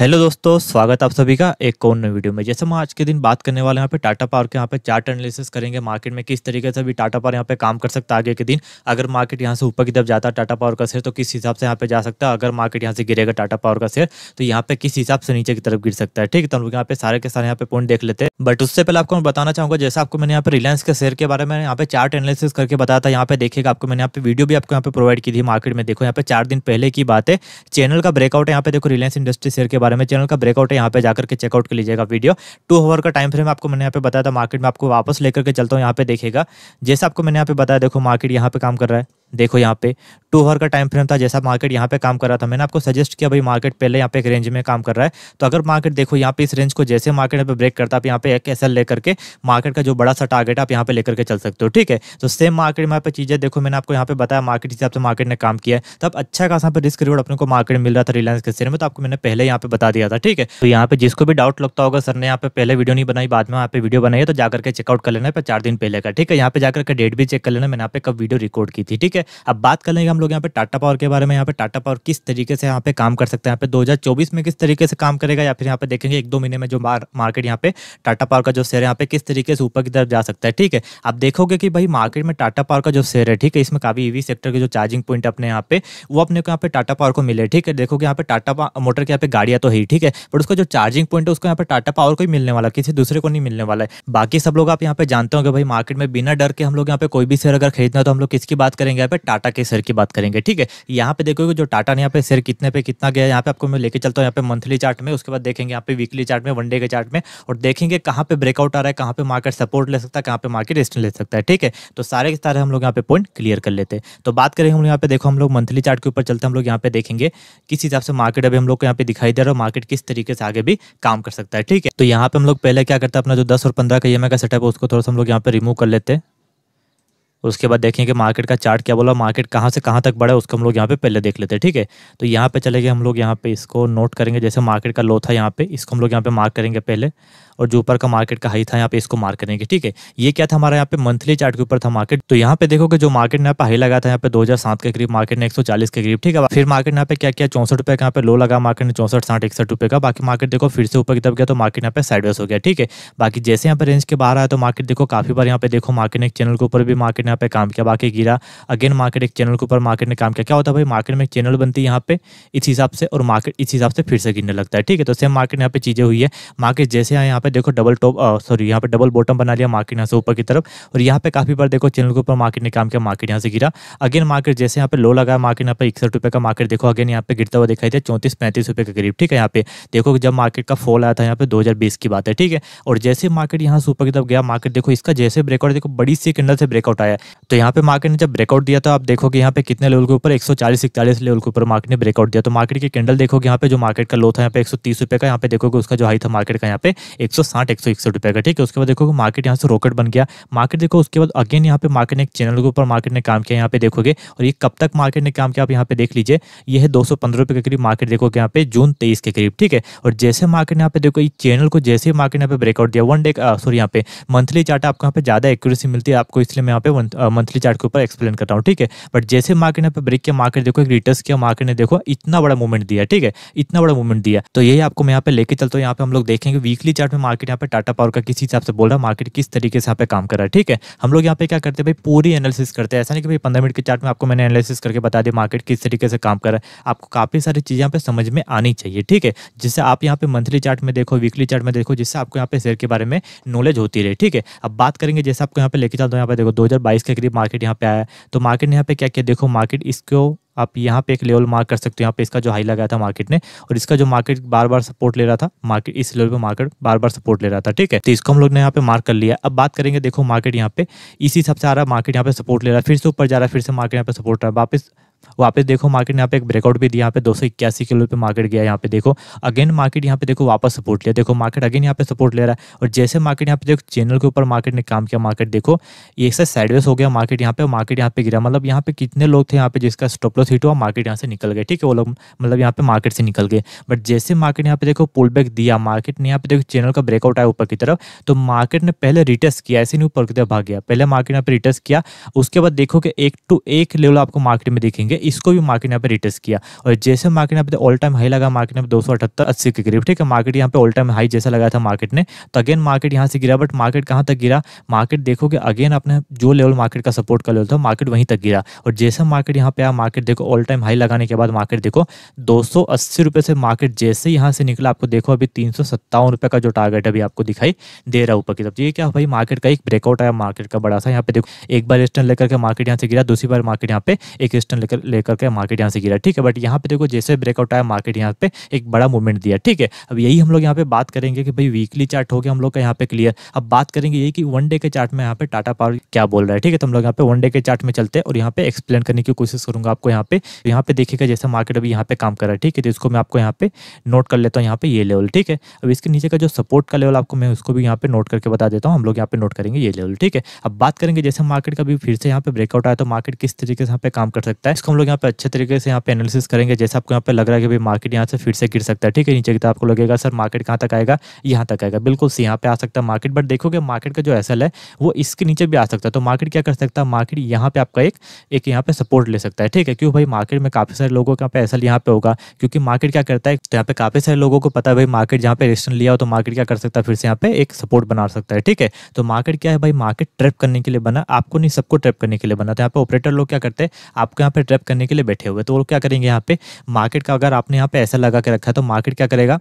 Hello दोस्तों स्वागत आप सभी का एक कौन नए वीडियो में जैसे हम आज के दिन बात करने वाले यहाँ पे टाटा पावर के यहाँ पे चार्ट एनालिसिस करेंगे मार्केट में किस तरीके से अभी टाटा पावर यहाँ पे काम कर सकता है आगे के दिन अगर मार्केट यहाँ से ऊपर की तरफ जाता है टाटा पावर का शेयर तो किस हिसाब से यहाँ पे जा सकता है अगर मार्केट यहाँ से गिरेगा टाटा पावर का शेयर तो यहाँ पे किस हिसाब से नीचे की तरफ गिर सकता है ठीक है तो हम लोग यहाँ पे सारे के सारे यहाँ पे पॉइंट देख लेते हैं बट उससे पहले आपको मैं बताना चाहूँगा जैसे आपको मैंने यहाँ पे रिलायंस के शेयर के बारे में यहाँ पे चार्ट एनालिसिस करके बताया था यहाँ पे देखिएगा आपको मैंने यहाँ पे वीडियो भी आपको यहाँ पे प्रोवाइड की थी मार्केट में देखो यहाँ पे चार दिन पहले की बात है चैनल का ब्रेकआउट है यहाँ पे देखो रिलायंस इंडस्ट्री शेयर के बारे में चैनल का ब्रेकआउट है यहाँ पे जाकर के चेकआउट कर लीजिएगा वीडियो टू आवर का टाइम फ्रेम आपको मैंने यहाँ पे बताया था मार्केट में आपको वापस लेकर के चलता हूँ यहाँ पे देखेगा जैसे आपको मैंने यहाँ पे बताया देखो मार्केट यहाँ पे काम कर रहा है देखो यहाँ पे टू आवर का टाइम फ्रेम था जैसा मार्केट यहाँ पे काम कर रहा था मैंने आपको सजेस्ट किया भाई मार्केट पहले यहाँ पे एक रेंज में काम कर रहा है तो अगर मार्केट देखो यहाँ पे इस रेंज को जैसे मार्केट यहाँ पे ब्रेक करता है आप यहाँ पे एक एसएल लेकर के मार्केट का जो बड़ा सा टारगेट आप यहाँ पे लेकर के चल सकते हो ठीक है तो सेम मार्केट में यहाँ पे चीज़ें देखो मैंने आपको यहाँ पे बताया मार्केट हिसाब से मार्केट ने काम किया तब अच्छा खासा पर रिस्क रिवॉर्ड अपने को मार्केट मिल रहा था रिलायंस के शेयर में तो आपको मैंने पहले यहाँ पे बता दिया था ठीक है तो यहाँ पे जिसको भी डाउट लगता होगा सर ने यहाँ पे पहले वीडियो नहीं बनाई बाद में यहाँ पे वीडियो बनाई तो जाकर के चेकआउट कर लेना है चार दिन पहले का ठीक है यहाँ पे जाकर के डेट भी चेक कर लेना मैंने यहाँ पे कब वीडियो रिकॉर्ड की थी ठीक है है अब बात कर लेंगे हम लोग यहाँ पे टाटा पावर के बारे में यहाँ पे टाटा पावर किस तरीके से यहाँ पे काम कर सकते हैं यहाँ पे दो में किस तरीके से काम करेगा या फिर यहाँ पे देखेंगे एक दो महीने में जो मार्केट यहाँ पे टाटा पावर का जो शेयर यहाँ पे किस तरीके से ऊपर की तरफ जा सकता है ठीक है आप देखोगे कि भाई मार्केट में टाटा पावर का जो शेयर है ठीक है इसमें काफी ईवी सेक्टर के जो चार्जिंग पॉइंट अपने यहाँ पे वो अपने यहाँ पे टाटा पावर को मिले ठीक है देखोगे यहाँ पे टाटा मोटर के यहाँ पे गाड़िया तो है ठीक है बट उसका जो चार्जिंग पॉइंट है उसको यहाँ पे टाटा पावर को ही मिलने वाला किसी दूसरे को नहीं मिलने वाला है बाकी सब लोग आप यहाँ पे जानते हो भाई मार्केट में बिना डर के हम लोग यहाँ पे कोई भी शेयर अगर खरीदना तो हम लोग किसकी बात करेंगे यहाँ पे टाटा के शेयर की बात करेंगे ठीक है यहाँ पे देखोगे जो टाटा ने यहाँ पे शेयर कितने पे कितना गया यहाँ पे आपको मैं लेके चलता हूँ यहाँ पे मंथली चार्ट में उसके बाद देखेंगे यहाँ पे वीकली चार्ट में वनडे के चार्ट में और देखेंगे कहाँ पे ब्रेकआउट आ रहा है कहाँ पे मार्केट सपोर्ट ले सकता है कहाँ पे मार्केट रेस्टेंट ले सकता है ठीक है तो सारे के सारे हम लोग यहाँ पे पॉइंट क्लियर कर लेते हैं तो बात करें हम लोग यहाँ पे देखो हम लोग मंथली चार्ट के ऊपर चलते हम लोग यहाँ पे देखेंगे किस हिसाब से मार्केट अभी हम लोग को यहाँ पे दिखाई दे रहा है मार्केट किस तरीके से आगे भी काम कर सकता है ठीक है तो यहाँ पे हम लोग पहले क्या करते हैं अपना जो दस और पंद्रह का ई का सेटअप है उसको थोड़ा सा हम लोग यहाँ पे रिमूव कर लेते हैं उसके बाद देखें कि मार्केट का चार्ट क्या बोला मार्केट कहाँ से कहाँ तक बढ़ा है उसको हम लोग यहाँ पे पहले देख लेते हैं ठीक है तो यहाँ पे चले गए हम लोग यहाँ पे इसको नोट करेंगे जैसे मार्केट का लो था यहाँ पे इसको हम लोग यहाँ पे मार्क करेंगे पहले और जो ऊपर का मार्केट का हाई था यहाँ पे इसको मार्क करेंगे ठीक है ये क्या था हमारा यहाँ पे मंथली चार्ट के ऊपर था मार्केट तो यहाँ पे देखो कि जो मार्केट ने यहाँ पे हाई लगा था यहाँ पे दो के करीब मार्केट ने एक के करीब ठीक है फिर मार्केट यहाँ पे क्या किया चौसठ रुपये का यहाँ पे लो लगा मार्केट ने चौसठ साठ इकसठ रुपये का बाकी मार्केट देखो फिर से ऊपर की तरफ गया तो मार्केट यहाँ पे साइडवेस हो गया ठीक है बाकी जैसे यहाँ पे रेंज के बाहर आया तो मार्केट देखो काफी बार यहाँ पे देखो मार्केट ने एक चैनल के ऊपर भी मार्केट ने यहाँ पे काम किया बाकी गिरा अगेन मार्केट एक चैनल के ऊपर मार्केट ने काम किया क्या होता है भाई मार्केट में एक चैनल बनती है यहाँ पे इस हिसाब से और मार्केट इस हिसाब से फिर से गिरने लगता है ठीक है तो सेम मार्केट यहाँ पे चीजें हुई है मार्केट जैसे यहाँ पे पे देखो डबल टॉप सॉरी यहाँ पे डबल बॉटम बना लिया मार्केट यहाँ से ऊपर की तरफ और यहाँ पे काफी बार देखो चैनल के ऊपर मार्केट ने काम किया मार्केट यहाँ से गिरा अगेन मार्केट जैसे यहाँ पे लो लगा मार्केट यहाँ पे इकसठ रुपये का मार्केट देखो अगेन यहाँ पे गिरता हुआ दिखाई दे चौंतीस पैंतीस रुपये के करीब ठीक है यहाँ पे देखो जब मार्केट का फॉल आया था यहाँ पे दो की बात है ठीक है और जैसे मार्केट यहाँ से ऊपर की तरफ गया मार्केट देखो इसका जैसे ब्रेकआउट देखो बड़ी सी कैंडल से ब्रेकआउट आया तो यहाँ पे मार्केट ने जब ब्रेकआउट दिया था आप देखोगे यहाँ पे कितने लेवल के ऊपर एक सौ लेवल के ऊपर मार्केट ने ब्रेकआउट दिया तो मार्केट के कैंडल देखोगे यहाँ पे जो मार्केट का लो था यहाँ पे एक सौ का यहाँ पे देखोगे उसका जो हाई था मार्केट का यहाँ पे एक 160 साठ एक का ठीक है उसके बाद देखोगे मार्केट यहाँ से रॉकेट बन गया मार्केट देखो उसके बाद अगेन यहाँ पे मार्केट ने एक चैनल के ऊपर मार्केट ने काम किया यहाँ पे देखोगे और ये कब तक मार्केट ने काम किया आप यहाँ पे देख लीजिए ये दो सौ पंद्रह रुपये के करीब मार्केट देखोगे यहाँ पे जून तेईस के करीब ठीक है और जैसे मार्केट यहाँ पे देखो इस चैनल को जैसे मार्केट यहाँ पे ब्रेकआउट दिया वन डे सॉरी यहाँ पे मंथली चार्ट आपको यहाँ पे ज़्यादा एक्यूरेसी मिलती है आपको इसलिए मैं यहाँ पे मंथली चार्ट के ऊपर एक्सप्लेन करता हूँ ठीक है बट जैसे मार्केट यहाँ पे ब्रेक किया मार्केट देखो एक रिटर्स किया मार्केट ने देखो इतना बड़ा मूवमेंट दिया ठीक है इतना बड़ा मूवमेंट दिया तो यही आपको मैं यहाँ पे लेके चलता हूँ यहाँ पे हम लोग देखेंगे वीकली चार्ट में मार्केट यहाँ पे टाटा पावर का किस हिसाब से बोल रहा है मार्केट किस तरीके से यहाँ पे काम कर रहा है ठीक है हम लोग यहाँ पे क्या करते हैं भाई पूरी एनालिसिस करते हैं ऐसा नहीं कि भाई पंद्रह मिनट के चार्ट में आपको मैंने एनालिसिस करके बता दिया मार्केट किस तरीके से काम कर रहा है आपको काफ़ी सारी चीज़ें यहाँ पे समझ में आनी चाहिए ठीक है जिससे आप यहाँ पे मंथली चार्ट में देखो वीकली चार्ट में देखो जिससे आपको यहाँ पे शेयर के बारे में नॉलेज होती रहे ठीक है अब बात करेंगे जैसे आपको यहाँ पे लेके चलता हूँ यहाँ पे देखो दो के करीब मार्केट यहाँ पे आया तो मार्केट ने यहाँ पे क्या किया देखो मार्केट इसको आप यहाँ पे एक लेवल मार्क कर सकते हो यहाँ पे इसका जो हाई लगाया था मार्केट ने और इसका जो मार्केट बार बार सपोर्ट ले रहा था मार्केट इस लेवल पे मार्केट बार बार सपोर्ट ले रहा था ठीक है तो इसको हम लोग ने यहाँ पे मार्क कर लिया अब बात करेंगे देखो मार्केट यहाँ पे इसी हिसाब से आ रहा मार्केट यहाँ पे सपोर्ट ले रहा है फिर से ऊपर जा रहा है फिर से मार्केट यहाँ पे सपोर्ट रहा है वापस वापस देखो मार्केट ने यहाँ पे एक ब्रेकआउट भी दिया यहाँ पे दो इक्यासी किलो पे मार्केट गया यहाँ पे देखो अगेन मार्केट यहाँ पे देखो वापस सपोर्ट लिया देखो मार्केट अगेन यहाँ पे सपोर्ट ले रहा है और जैसे मार्केट यहाँ पे देखो चैनल के ऊपर मार्केट ने काम किया मार्केट देखो एक से हो गया मार्केट यहाँ पे मार्केट यहाँ पे गिरा मतलब यहाँ पे कितने लोग थे यहाँ पे जिसका स्टॉपलॉस हिट हुआ मार्केट यहाँ से निकल गए ठीक है वो लोग मतलब यहाँ पे मार्केट से निकल गए बट जैसे मार्केट यहाँ पे देखो पुल दिया मार्केट ने यहाँ पे देखो चैनल का ब्रेकआउट आया ऊपर की तरफ तो मार्केट ने पहले रिटेस्ट किया ऐसे नहीं ऊपर की तरफ भाग गया पहले मार्केट यहाँ पे रिटेस्ट किया उसके बाद देखो कि एक टू एक लेवल आपको मार्केट में देखेंगे इसको भी मार्केट यहाँ पे रिटेस्ट किया और जैसे मार्केट यहाँ पे ऑल टाइम हाई लगा मार्केट में दो सौ अठहत्तर अस्सी के करीब ठीक है मार्केट यहाँ पे ऑल टाइम हाई जैसा लगाया था मार्केट ने तो अगेन मार्केट यहाँ से गिरा बट मार्केट कहाँ तक गिरा मार्केट देखोगे अगेन अपने जो लेवल मार्केट का सपोर्ट का लेवल था मार्केट वहीं तक गिरा और जैसे मार्केट यहाँ पे आया मार्केट देखो ऑल टाइम हाई लगाने के बाद मार्केट देखो दो से मार्केट जैसे यहाँ से निकला आपको देखो अभी तीन का जो टारगेट अभी आपको दिखाई दे रहा ऊपर की तरफ तो ये क्या भाई मार्केट का एक ब्रेकआउट आया मार्केट का बड़ा सा यहाँ पे देखो एक बार स्टैंड लेकर के मार्केट यहाँ से गिरा दूसरी बार मार्केट यहाँ पे एक स्टैंड लेकर ब्रेक करके मार्केट यहाँ से गिरा ठीक है बट यहाँ पे देखो जैसे ब्रेकआउट आया मार्केट यहाँ पे एक बड़ा मूवमेंट दिया ठीक है अब यही हम लोग यहाँ पे बात करेंगे कि भाई वीकली चार्ट हो गया हम लोग का यहाँ पे क्लियर अब बात करेंगे यही कि वन डे के चार्ट में यहाँ पे टाटा पावर क्या बोल रहा है ठीक है तो हम लोग यहाँ पे वन डे के चार्ट में चलते हैं और यहाँ पे एक्सप्लेन करने की कोशिश करूंगा आपको यहाँ पे यहाँ पे देखिएगा जैसा मार्केट अभी यहाँ पे काम कर रहा है ठीक है तो इसको मैं आपको यहाँ पे नोट कर लेता हूँ यहाँ पे ये लेवल ठीक है अब इसके नीचे का जो सपोर्ट का लेवल आपको मैं उसको भी यहाँ पे नोट करके बता देता हूँ हम लोग यहाँ पे नोट करेंगे ये लेवल ठीक है अब बात करेंगे जैसे मार्केट का भी फिर से यहाँ पे ब्रेकआउट आया तो मार्केट किस तरीके से यहाँ पे काम कर सकता है इसको हम लोग यहाँ पे अच्छे तरीके से यहाँ पे एनालिसिस करेंगे जैसे आपको यहाँ पे लग रहा है कि भाई मार्केट यहाँ से फिर से गिर सकता है ठीक है नीचे की तरफ आपको लगेगा सर मार्केट कहाँ तक आएगा यहाँ तक आएगा बिल्कुल सी यहाँ पे आ सकता है मार्केट बट देखोगे मार्केट का जो एसल है वो इसके नीचे भी आ सकता है तो मार्केट क्या कर सकता है मार्केट यहाँ पे आपका एक एक यहाँ पे सपोर्ट ले सकता है ठीक है क्यों भाई मार्केट में काफी सारे लोगों का एसल यहाँ पे होगा क्योंकि मार्केट क्या करता है तो यहाँ पे काफी सारे लोगों को पता है भाई मार्केट जहाँ पे रिस्टन लिया हो तो मार्केट क्या कर सकता है फिर से यहाँ पे एक सपोर्ट बना सकता है ठीक है तो मार्केट क्या है भाई मार्केट ट्रैप करने के लिए बना आपको नहीं सबको ट्रैप करने के लिए बना तो यहाँ पे ऑपरेटर लोग क्या करते हैं आपको यहाँ पे ट्रैप करने के लिए बैठे हुए तो वो क्या करेंगे यहाँ पे मार्केट का अगर आपने यहाँ पे ऐसा लगा के रखा है तो मार्केट क्या करेगा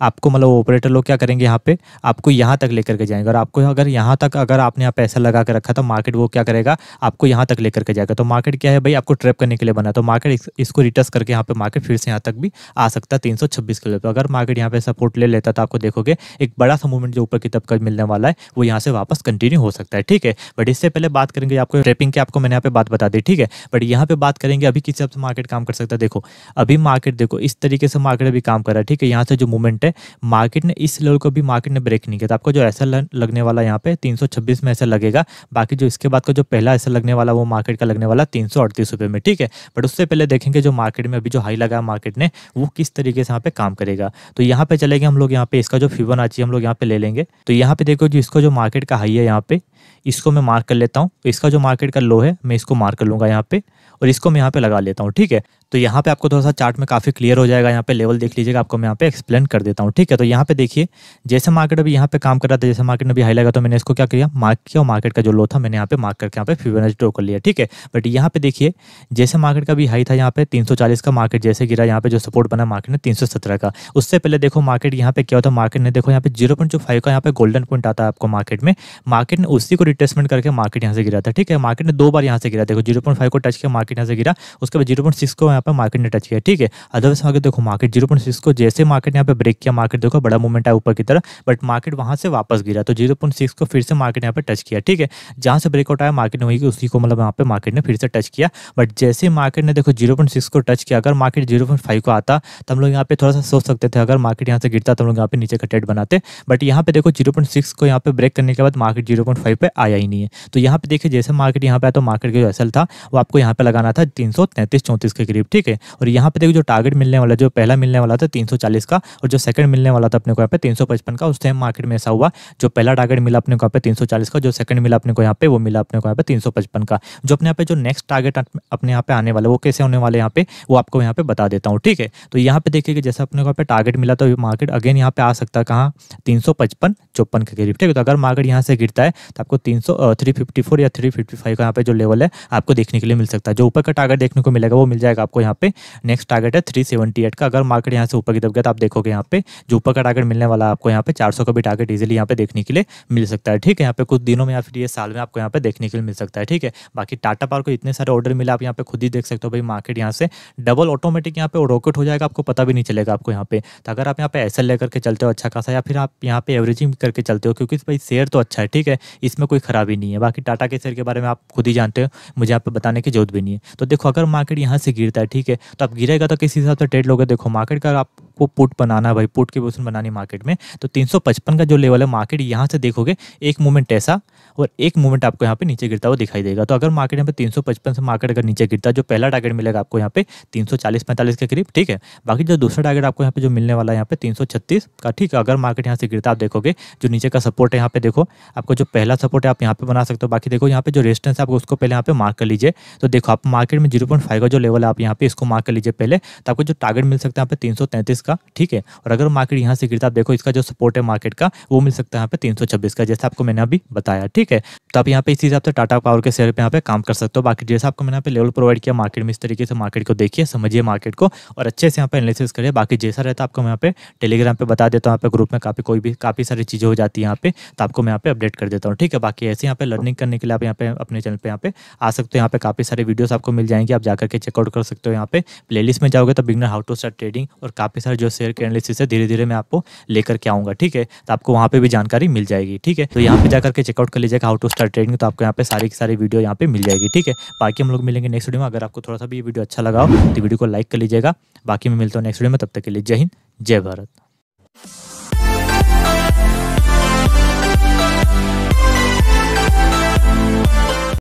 आपको मतलब ऑपरेटर लोग क्या करेंगे यहाँ पे आपको यहाँ तक लेकर के जाएंगे और आपको अगर यहाँ तक अगर आपने यहाँ पैसा लगा कर रखा तो मार्केट वो क्या करेगा आपको यहाँ तक लेकर के जाएगा तो मार्केट क्या है भाई आपको ट्रैप करने के लिए बना तो मार्केट इसको रिटर्स करके यहाँ पे मार्केट फिर से यहाँ तक भी आ सकता है तीन किलो तो अगर मार्केट यहाँ पे सपोर्ट ले लेता तो आपको देखोगे एक बड़ा सा मूवमेंट जो ऊपर की तब का मिलने वाला है वो यहाँ से वापस कंटिन्यू हो सकता है ठीक है बट इससे पहले बात करेंगे आपको ट्रेपिंग की आपको मैंने यहाँ पे बात बता दी ठीक है बट यहाँ पे बात करेंगे अभी किस हिसाब से मार्केट काम कर सकता है देखो अभी मार्केट देखो इस तरीके से मार्केट अभी काम कर रहा है ठीक है यहाँ से जो मूवमेंट इंपॉर्टेंट है मार्केट ने इस लेवल को भी मार्केट ने ब्रेक नहीं किया तो आपको जो ऐसा लगने वाला यहाँ पे 326 में ऐसा लगेगा बाकी जो इसके बाद का जो पहला ऐसा लगने वाला वो मार्केट का लगने वाला तीन रुपए में ठीक है बट उससे पहले देखेंगे जो मार्केट में अभी जो हाई लगा मार्केट ने वो किस तरीके से यहाँ पे काम करेगा तो यहाँ पे चलेगा हम लोग यहाँ पे इसका जो फीवन आची हम लोग यहाँ पे ले लेंगे तो यहाँ पे देखो जो इसको जो मार्केट का हाई है यहाँ पे इसको मैं मार्क कर लेता हूँ तो इसका जो मार्केट का लो है मैं इसको मार्क कर लूँगा यहाँ पे और इसको मैं यहाँ पे लगा लेता हूँ ठीक है तो यहाँ पे आपको थोड़ा सा चार्ट में काफ़ी क्लियर हो जाएगा यहाँ पे लेवल देख लीजिएगा आपको मैं यहाँ पे एक्सप्लेन कर देता हूँ ठीक है तो यहाँ पे देखिए जैसे मार्केट अभी यहाँ पे काम कर रहा था जैसे मार्केट में हाई लगा तो मैंने इसको क्या किया मार्क किया और मार्केट का जो लो था मैंने यहाँ पे मार्क करके यहाँ पे फिबोनाची ड्रॉ कर लिया ठीक है बट यहाँ पे देखिए जैसे मार्केट का भी हाई था यहाँ पे तीन का मार्केट जैसे गिरा यहाँ पे जो सपोर्ट बना मार्केट ने तीन का उससे पहले देखो मार्केट यहाँ पे क्या होता मार्केट ने देखो यहाँ पे जीरो का यहाँ पे गोल्डन पॉइंट आता है आपको मार्केट में मार्केट ने उस इसी को रिटेस्टमेंट करके मार्केट यहाँ से गिरा था ठीक है मार्केट ने दो बार यहाँ से गिरा देखो जीरो पॉइंट फाइव को टच किया मार्केट यहाँ से गिरा उसके बाद जीरो पॉइंट सिक्स को यहाँ पर मार्केट ने टच किया ठीक है अदरवाइज आगे देखो मार्केट जीरो पॉइंट सिक्स को जैसे मार्केट ने यहाँ पर ब्रेक किया मार्केट देखो बड़ा मूवमेंट आया ऊपर की तरफ बट मार्केट वहाँ से वापस गिरा तो जीरो पॉइंट सिक्स को फिर से मार्केट यहाँ पर टच किया ठीक है जहाँ से ब्रेकआउट आया मार्केट ने वही उसी को मतलब यहाँ पर मार्केट ने फिर से टच किया बट जैसे मार्केट ने देखो जीरो पॉइंट सिक्स को टच किया अगर मार्केट जीरो पॉइंट फाइव को आता तो हम लोग यहाँ पर थोड़ा सा सोच सकते थे अगर मार्केट यहाँ से गिरता तो हम लोग यहाँ पर नीचे का ट्रेड बनाते बट यहाँ पर देखो जीरो पॉइंट सिक्स को यहाँ पर ब्रेक करने के बाद मार्केट जीरो पॉइंट फाइव पे आया ही नहीं है तो यहाँ पे देखिए जैसे मार्केट यहाँ पे आया तो मार्केट का जो असल था वो आपको यहाँ पे लगाना था तीन सौ तैंतीस चौंतीस के करीब ठीक है और यहाँ पे देखिए जो टारगेट मिलने वाला जो पहला मिलने वाला था तीन सौ चालीस का और जो सेकंड मिलने वाला था अपने को यहाँ पे तीन सौ पचपन का उस टाइम मार्केट में ऐसा हुआ जो पहला टारगेट मिला अपने को यहाँ पे तीन सौ चालीस का जो सेकंड मिला अपने को यहाँ पे वो मिला अपने को यहाँ पे तीन सौ पचपन का जो अपने यहाँ पे जो नेक्स्ट टारगेट अपने यहाँ पे आने वाला वो कैसे होने वाले यहाँ पे वो आपको यहाँ पे बता देता हूँ ठीक है तो यहाँ पे देखिए जैसे अपने को यहाँ पे टारगेट मिला तो मार्केट अगेन यहाँ पे आ सकता है कहाँ तीन सौ पचपन चौपन के करीब ठीक है तो अगर मार्केट यहाँ से गिरता है तो आपको आपको तीन सौ थ्री फिफ्टी फोर या थ्री फिफ्टी फाइव का यहाँ पे जो लेवल है आपको देखने के लिए मिल सकता है जो ऊपर का टारगेट देखने को मिलेगा वो मिल जाएगा आपको यहाँ पे नेक्स्ट टारगेट है थ्री सेवेंटी एट का अगर मार्केट यहाँ से ऊपर की तरफ गया तो आप देखोगे यहाँ पे जो ऊपर का टारगेट मिलने वाला आपको यहाँ पे चार सौ का भी टारगेट इजिली यहाँ पे देखने के लिए मिल सकता है ठीक है यहाँ पे कुछ दिनों में या फिर ये साल में आपको यहाँ पे देखने के लिए मिल सकता है ठीक है बाकी टाटा पार को इतने सारे ऑर्डर मिले आप यहाँ पे खुद ही देख सकते हो भाई मार्केट यहाँ से डबल ऑटोमेटिक यहाँ पे रॉकेट हो जाएगा आपको पता भी नहीं चलेगा आपको यहाँ पे तो अगर आप यहाँ पे ऐसा लेकर के चलते हो अच्छा खासा या फिर आप यहाँ पे एवरेजिंग करके चलते हो क्योंकि भाई शेयर तो अच्छा है ठीक है इसमें इसमें कोई खराबी नहीं है बाकी टाटा के शेयर के बारे में आप खुद ही जानते हो मुझे आप बताने की जरूरत भी नहीं है तो देखो अगर मार्केट यहाँ से गिरता है ठीक है तो आप गिरेगा तो किस हिसाब से ट्रेड लोगे देखो मार्केट का आप आपको पुट बनाना है भाई पुट की पोजिशन बनानी मार्केट में तो 355 का जो लेवल है मार्केट यहाँ से देखोगे एक मूवमेंट ऐसा और एक मूवमेंट आपको यहाँ पे नीचे गिरता हुआ दिखाई देगा तो अगर मार्केट यहाँ पे 355 से मार्केट अगर नीचे गिरता है जो पहला टारगेट मिलेगा आपको यहाँ पे 340 45 के करीब ठीक है बाकी जो दूसरा टारगेट आपको यहाँ पे जो मिलने वाला है यहाँ पे 336 का ठीक है अगर मार्केट यहाँ से गिरता आप देखोगे जो नीचे का सपोर्ट है यहाँ पे देखो आपको जो पहला सपोर्ट है आप यहाँ पे बना सकते हो बाकी देखो यहाँ पे जो रेस्टेंस है आपको उसको पहले यहाँ पे मार्क कर लीजिए तो देखो आप मार्केट में जीरो का जो लेवल है आप यहाँ पे इसको मार्क कर लीजिए पहले तो आपको जो टारगेट मिल सकता है यहाँ पे तीन का ठीक है और अगर मार्केट यहाँ से गिरता आप देखो इसका जो सपोर्ट है मार्केट का वो मिल सकता है यहाँ पे तीन का जैसे आपको मैंने अभी बताया ठीक है तो आप यहाँ पे इसी हिसाब से टाटा पावर के शेयर पर यहाँ पे काम कर सकते हो बाकी जैसे आपको मैंने यहाँ पे लेवल प्रोवाइड किया मार्केट में इस तरीके से मार्केट को देखिए समझिए मार्केट को और अच्छे से यहाँ पे एनालिसिस करिए बाकी जैसा रहता है आपको मैं यहाँ पे टेलीग्राम पर बता देता हूँ यहाँ पे ग्रुप में काफी कोई भी काफी सारी चीजें हो जाती है यहाँ पे तो आपको मैं यहाँ पे अपडेट कर देता हूँ ठीक है बाकी ऐसे यहाँ पे लर्निंग करने के लिए आप यहाँ पे अपने चैनल पर यहाँ पे आ सकते हो यहाँ पे काफी सारे वीडियो आपको मिल जाएंगे आप जाकर के चेकआउट कर सकते हो यहाँ पे प्लेलिस्ट में जाओगे तो beginner how to start trading और काफी सारे मेथड जो शेयर के एनालिसिस है धीरे धीरे मैं आपको लेकर के आऊँगा ठीक है तो आपको वहाँ पर भी जानकारी मिल जाएगी ठीक है तो यहाँ पर जाकर के चेकआउट कर लीजिएगा हाउ टू स्टार्ट ट्रेडिंग तो आपको यहाँ पे सारी की सारी वीडियो यहाँ पर मिल जाएगी ठीक है बाकी हम लोग मिलेंगे नेक्स्ट वीडियो में अगर आपको थोड़ा सा भी वीडियो अच्छा लगाओ तो वीडियो को लाइक कर लीजिएगा बाकी मैं मिलता हूँ नेक्स्ट वीडियो में तब तक के लिए जय हिंद जय भारत Thank you.